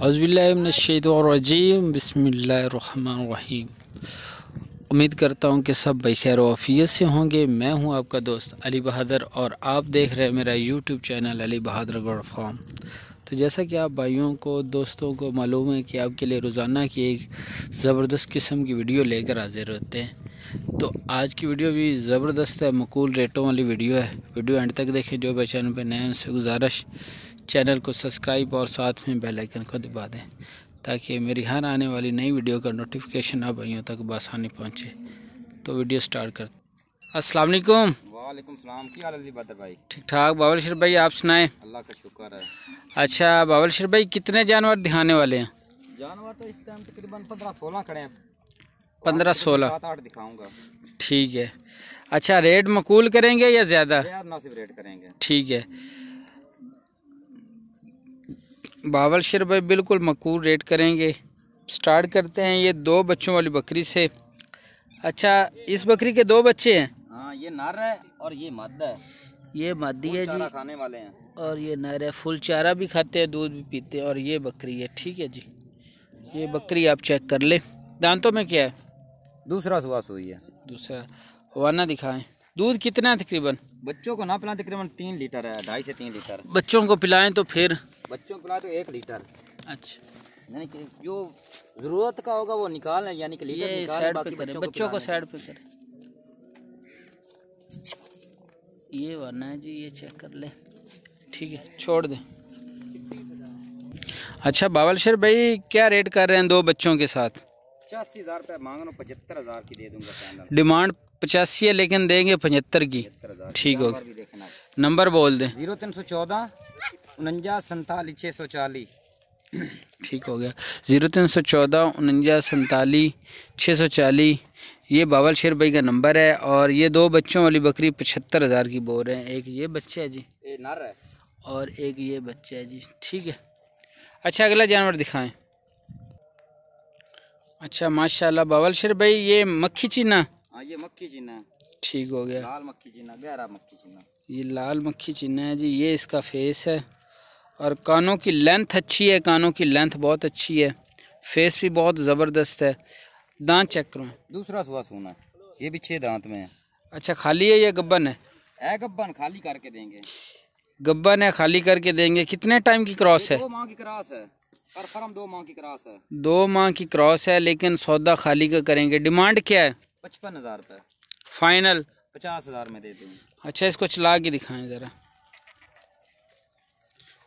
हज़बिल्लाशैदरजीम बसमीम उम्मीद करता हूँ कि सब बखैर वफ़ीत से होंगे मैं हूँ आपका दोस्त अली बहादुर और आप देख रहे हैं मेरा यूट्यूब चैनल अली बहादुर गोड फॉर्म तो जैसा कि आप भाइयों को दोस्तों को मालूम है कि आपके लिए रोज़ाना की एक ज़बरदस्त किस्म की वीडियो लेकर हाजिर होते हैं तो आज की वीडियो भी ज़बरदस्त है मकूल रेटों वाली वीडियो है वीडियो एंड तक देखें जो भी चैनल पर नए हैं उनसे गुजारिश चैनल को सब्सक्राइब और साथ में बेल आइकन को दबा दें ताकि मेरी हर आने वाली नई वीडियो का नोटिफिकेशन आप भाइयों तक बसानी पहुँचे तो वीडियो स्टार्ट कर अस्सलाम वालेकुम सलाम हाल है बदर भाई ठीक ठाक बाबल शर भाई आप सुनाए अल्लाह का शुक्र है अच्छा बाबल शर भाई कितने जानवर दिखाने वाले हैं जानवर तो इस टाइम तकरीबन पंद्रह सोलह खड़े हैं पंद्रह सोलह आठ दिखाऊंगा ठीक है अच्छा रेट मकूल करेंगे या ज़्यादा मुनासिब रेट करेंगे ठीक है बावल शेर भाई बिल्कुल मकूल रेट करेंगे स्टार्ट करते हैं ये दो बच्चों वाली बकरी से अच्छा इस बकरी के दो बच्चे हैं हाँ ये नार है और ये मादा है ये मादी है जी खाने वाले हैं और ये नर है फुल चारा भी खाते हैं दूध भी पीते हैं और ये बकरी है ठीक है जी ये बकरी आप चेक कर लें दांतों में क्या है दूसरा सुबह सुई है दूसरा वरना दिखाएं दूध कितना है तकरीबन बच्चों को ना पिलाएं तकरीबन तीन लीटर है ढाई से तीन लीटर बच्चों को पिलाएं तो फिर बच्चों को पिलाएं तो एक लीटर अच्छा यानी कि जो ज़रूरत का होगा वो निकाल लें यानी कि लीटर निकाल साइड बच्चों को साइड पे करें ये वरना है जी ये चेक कर ले ठीक है छोड़ दें अच्छा बावल शेर भाई क्या रेट कर रहे हैं दो बच्चों के साथ पचासी हज़ार रुपये मांग रहा हूँ पचहत्तर हज़ार की दे दूंगा डिमांड पचासी है लेकिन देंगे पचहत्तर की ठीक होगा नंबर बोल दें जीरो तीन सौ चौदह उनंजा सैंतालीस छः सौ चालीस ठीक हो गया ज़ीरो तीन सौ चौदह उनंजा सैंतालीस छः सौ चालीस ये बावल शेर भाई का नंबर है और ये दो बच्चों वाली बकरी पचहत्तर हज़ार की बोल रहे हैं एक ये बच्चे है जी नर है और एक ये बच्चा है जी ठीक है अच्छा अगला जानवर दिखाएं अच्छा माशाल्लाह बावल शेर भाई ये मक्खी चीना हाँ, ये मक्खी चीना ठीक हो गया लाल मक्खी चीना गहरा मक्खी चीना ये लाल मक्खी चीना है जी ये इसका फेस है और कानों की लेंथ अच्छी है कानों की लेंथ बहुत अच्छी है फेस भी बहुत ज़बरदस्त है दांत चेक करो दूसरा सुबह सोना ये भी छह दांत में है अच्छा खाली है या गब्बन है ए गब्बन खाली करके देंगे गब्बन है खाली करके देंगे कितने टाइम की क्रॉस है दो माह की क्रॉस है दो माह की क्रॉस है दो माह की क्रॉस है लेकिन सौदा खाली का करेंगे डिमांड क्या है पचपन हज़ार फाइनल पचास हज़ार में दे दूँ अच्छा इसको चला के दिखाए ज़रा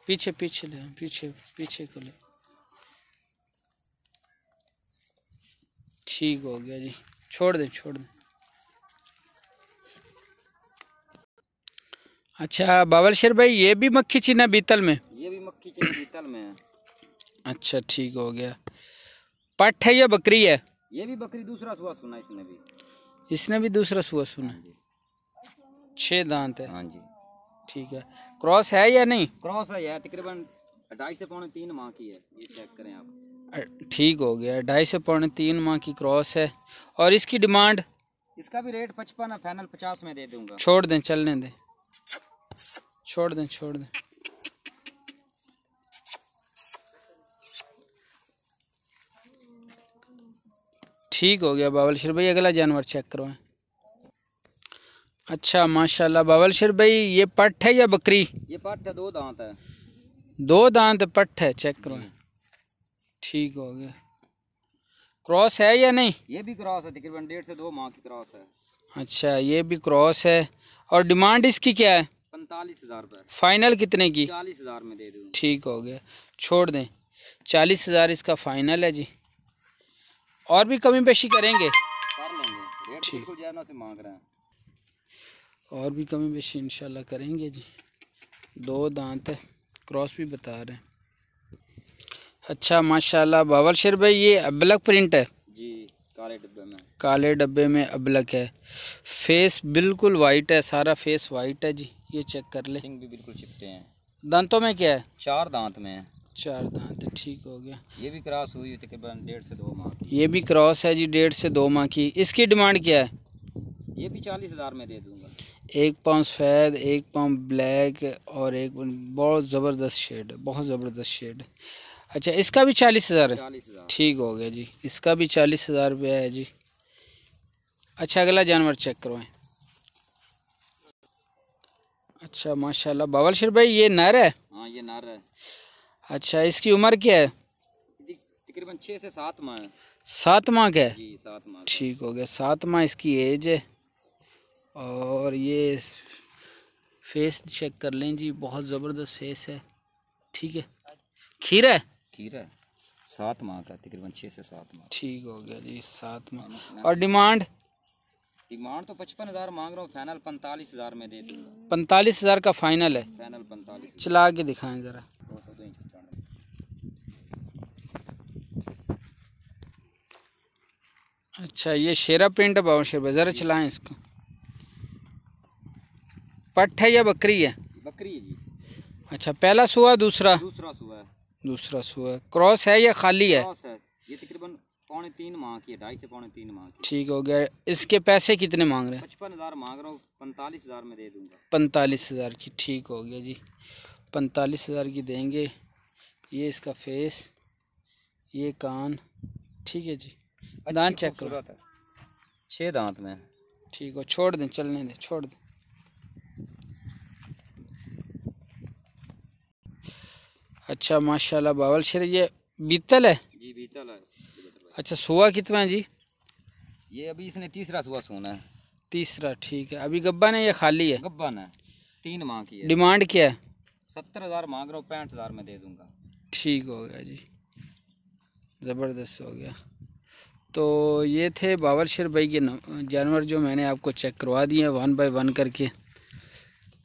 पीछे पीछे ले पीछे पीछे को ले ठीक हो गया जी छोड़ दे छोड़ दे अच्छा बाबल शेर भाई ये भी मक्खी चीना बीतल में ये भी मक्खी चीना बीतल में है अच्छा ठीक हो गया पट है या बकरी है ये भी बकरी दूसरा सुबह सुना इसने भी इसने भी दूसरा सुबह सुना हाँ छह दांत है हाँ जी ठीक है क्रॉस है या नहीं क्रॉस है यार तकरीबन ढाई से पौने तीन माह की है ये चेक करें आप ठीक हो गया ढाई से पौने तीन माह की क्रॉस है और इसकी डिमांड इसका भी रेट पचपन है फाइनल पचास में दे दूंगा छोड़ दें चलने दें छोड़ दें छोड़ दें ठीक हो गया बावल शेर भाई अगला जानवर चेक करवाएं अच्छा माशाल्लाह बावल शेर भाई ये पट है या बकरी ये पट है दो दांत है दो दांत पट है चेक करवाएं ठीक हो गया क्रॉस है या नहीं ये भी क्रॉस है तकरीबन डेढ़ से दो माह की क्रॉस है अच्छा ये भी क्रॉस है और डिमांड इसकी क्या है पैंतालीस हज़ार रुपये फाइनल कितने की चालीस हज़ार में दे दूँ ठीक हो गया छोड़ दें चालीस हज़ार इसका फाइनल है जी और भी कमी पेशी करेंगे कर लेंगे रेट बिल्कुल से मांग रहे हैं और भी कमी पेशी इंशाल्लाह करेंगे जी दो दांत है क्रॉस भी बता रहे हैं अच्छा माशाल्लाह बाबर शेर भाई ये अबलक प्रिंट है जी काले डब्बे में काले डब्बे में अबलक है फेस बिल्कुल वाइट है सारा फेस वाइट है जी ये चेक कर ले भी बिल्कुल चिपते हैं दांतों में क्या है चार दांत में है चार दांत तो ठीक हो गया ये भी क्रॉस हुई तकरीबन डेढ़ से दो माह ये भी क्रॉस है जी डेढ़ से दो माह की इसकी डिमांड क्या है ये भी चालीस हज़ार में दे दूंगा एक पाँव सफ़ेद एक पाँव ब्लैक और एक बहुत ज़बरदस्त शेड बहुत ज़बरदस्त शेड अच्छा इसका भी चालीस हज़ार है ठीक हो गया जी इसका भी चालीस हज़ार रुपया है जी अच्छा अगला जानवर चेक करवाएं अच्छा माशाल्लाह बावल भाई ये नर है हाँ ये नर है अच्छा इसकी उम्र क्या है तकरीबन छः से सात माह सात माह का है ठीक हो गया सात माह इसकी एज है और ये फेस चेक कर लें जी बहुत ज़बरदस्त फेस है ठीक है खीरा है खीरा सात माह का तकरीबन छः से सात माह ठीक हो गया जी सात माह और डिमांड डिमांड तो पचपन हज़ार मांग रहा हूँ फाइनल पैंतालीस हज़ार में दे दूँगा पैंतालीस हज़ार का फाइनल है फाइनल पैंतालीस चला के दिखाएं ज़रा अच्छा ये शेरा प्रिंट है बाबा शेर ज़रा चलाएं इसको पट है या बकरी है बकरी है जी अच्छा पहला सुआ दूसरा दूसरा सुआ है दूसरा सुआ क्रॉस है या खाली है क्रॉस है ये तकरीबन पौने तीन माह की है ढाई से पौने तीन माह की ठीक हो गया इसके पैसे कितने मांग रहे हैं पचपन हज़ार मांग रहा हूँ पैंतालीस हज़ार में दे दूँगा पैंतालीस हज़ार की ठीक हो गया जी पैंतालीस हज़ार की देंगे ये इसका फेस ये कान ठीक है जी दांत चेक करो छह दांत में ठीक हो छोड़ दें चलने दें छोड़ दें अच्छा माशाल्लाह बावल शेर ये बीतल है जी बीतल है अच्छा सुआ कितना जी ये अभी इसने तीसरा सुआ सोना है तीसरा ठीक है अभी गब्बा ने ये खाली है गब्बा ने तीन माह की है डिमांड क्या है सत्तर हज़ार मांग रहा हूँ पैंठ हज़ार में दे दूंगा ठीक हो गया जी ज़बरदस्त हो गया तो ये थे बाबर शेर भाई के जानवर जो मैंने आपको चेक करवा दिए हैं वन बाय वन करके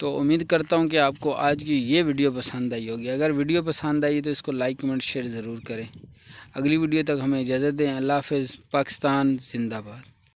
तो उम्मीद करता हूँ कि आपको आज की ये वीडियो पसंद आई होगी अगर वीडियो पसंद आई तो इसको लाइक कमेंट शेयर ज़रूर करें अगली वीडियो तक हमें इजाज़त दें अल्लाह हाफ़ पाकिस्तान जिंदाबाद